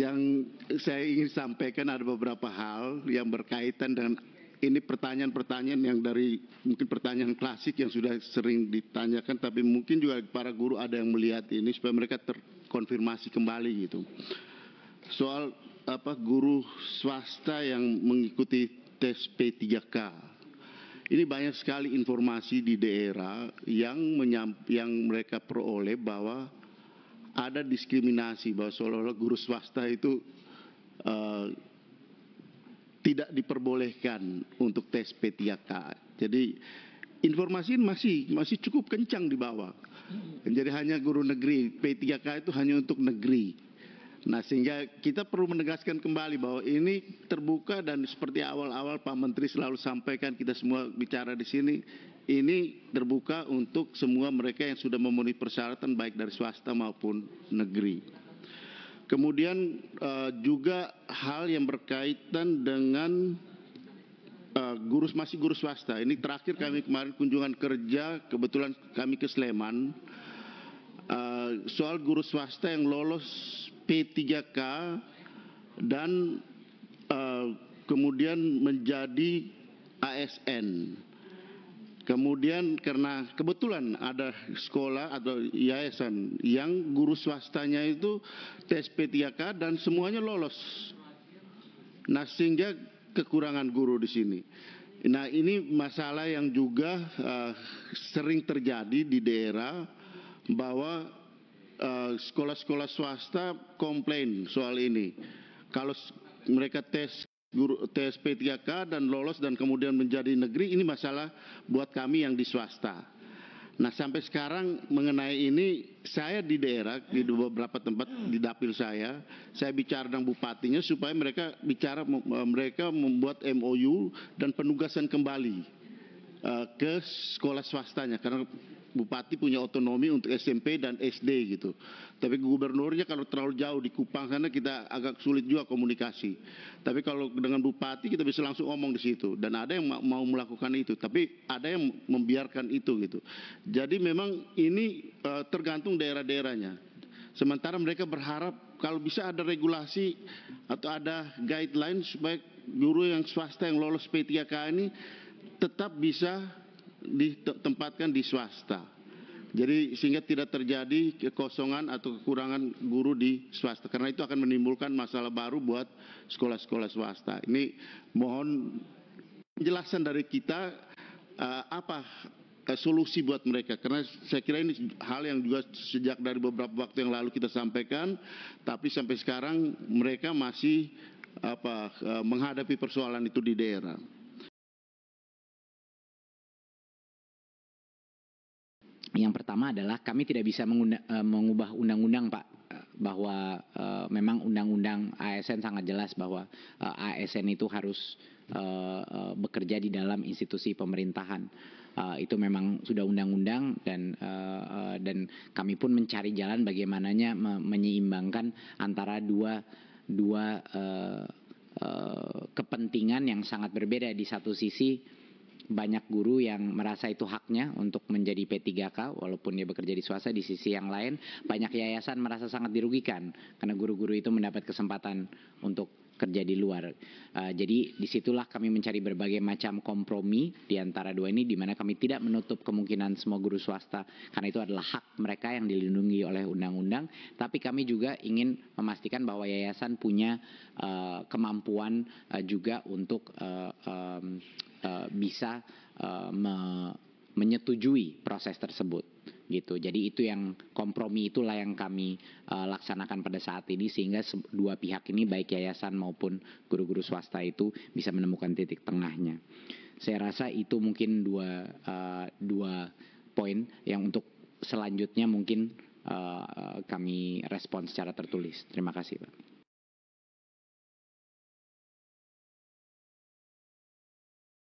yang saya ingin sampaikan ada beberapa hal yang berkaitan dengan ini pertanyaan-pertanyaan yang dari mungkin pertanyaan klasik yang sudah sering ditanyakan tapi mungkin juga para guru ada yang melihat ini supaya mereka terkonfirmasi kembali gitu. Soal apa guru swasta yang mengikuti tes P3K. Ini banyak sekali informasi di daerah yang menyamp yang mereka peroleh bahwa ada diskriminasi bahwa seolah-olah guru swasta itu uh, tidak diperbolehkan untuk tes P3K. Jadi informasi masih masih cukup kencang di bawah. Jadi hanya guru negeri P3K itu hanya untuk negeri nah sehingga kita perlu menegaskan kembali bahwa ini terbuka dan seperti awal awal pak menteri selalu sampaikan kita semua bicara di sini ini terbuka untuk semua mereka yang sudah memenuhi persyaratan baik dari swasta maupun negeri Kemudian uh, juga hal yang berkaitan dengan uh, guru masih guru swasta. Ini terakhir kami kemarin kunjungan kerja, kebetulan kami ke Sleman. Uh, soal guru swasta yang lolos p3k dan eh, kemudian menjadi asn kemudian karena kebetulan ada sekolah atau yayasan yang guru swastanya itu tes p3k dan semuanya lolos nah sehingga kekurangan guru di sini nah ini masalah yang juga uh, sering terjadi di daerah bahwa Eh, sekolah-sekolah swasta komplain soal ini. Kalau mereka tes guru tes P3K dan lolos dan kemudian menjadi negeri ini masalah buat kami yang di swasta. Nah sampai sekarang mengenai ini saya di daerah di beberapa tempat di dapil saya saya bicara dengan bupatinya supaya mereka bicara mereka membuat MOU dan penugasan kembali Eh, ke sekolah swastanya karena bupati punya otonomi untuk SMP dan SD gitu. Tapi gubernurnya kalau terlalu jauh di Kupang sana kita agak sulit juga komunikasi. Tapi kalau dengan bupati kita bisa langsung omong di situ dan ada yang mau melakukan itu, tapi ada yang membiarkan itu gitu. Jadi memang ini uh, tergantung daerah-daerahnya. Sementara mereka berharap kalau bisa ada regulasi atau ada guideline supaya guru yang swasta yang lolos P3K ini tetap bisa ditempatkan di swasta. Jadi sehingga tidak terjadi kekosongan atau kekurangan guru di swasta karena itu akan menimbulkan masalah baru buat sekolah-sekolah swasta. Ini mohon penjelasan dari kita uh, apa eh, solusi buat mereka karena saya kira ini hal yang juga sejak dari beberapa waktu yang lalu kita sampaikan tapi sampai sekarang mereka masih apa eh, menghadapi persoalan itu di daerah. yang pertama adalah kami tidak bisa eh, mengubah undang-undang Pak eh, bahwa uh, memang undang-undang ASN sangat jelas bahwa uh, ASN itu harus uh, uh, bekerja di dalam institusi pemerintahan. Uh, itu memang sudah undang-undang dan uh, uh, dan kami pun mencari jalan bagaimananya me menyeimbangkan antara dua dua uh, uh, kepentingan yang sangat berbeda di satu sisi banyak guru yang merasa itu haknya untuk menjadi P3K walaupun dia bekerja di swasta di sisi yang lain banyak yayasan merasa sangat dirugikan karena guru-guru itu mendapat kesempatan untuk kerja di luar. Uh, jadi disitulah kami mencari berbagai macam kompromi di antara dua ini, di mana kami tidak menutup kemungkinan semua guru swasta karena itu adalah hak mereka yang dilindungi oleh undang-undang. Tapi kami juga ingin memastikan bahwa yayasan punya uh, kemampuan uh, juga untuk uh, um, uh, bisa uh, me menyetujui proses tersebut gitu. Jadi itu yang kompromi itulah yang kami uh, laksanakan pada saat ini sehingga dua pihak ini baik yayasan maupun guru-guru swasta itu bisa menemukan titik tengahnya. Saya rasa itu mungkin dua uh, dua poin yang untuk selanjutnya mungkin uh, kami respon secara tertulis. Terima kasih, Pak.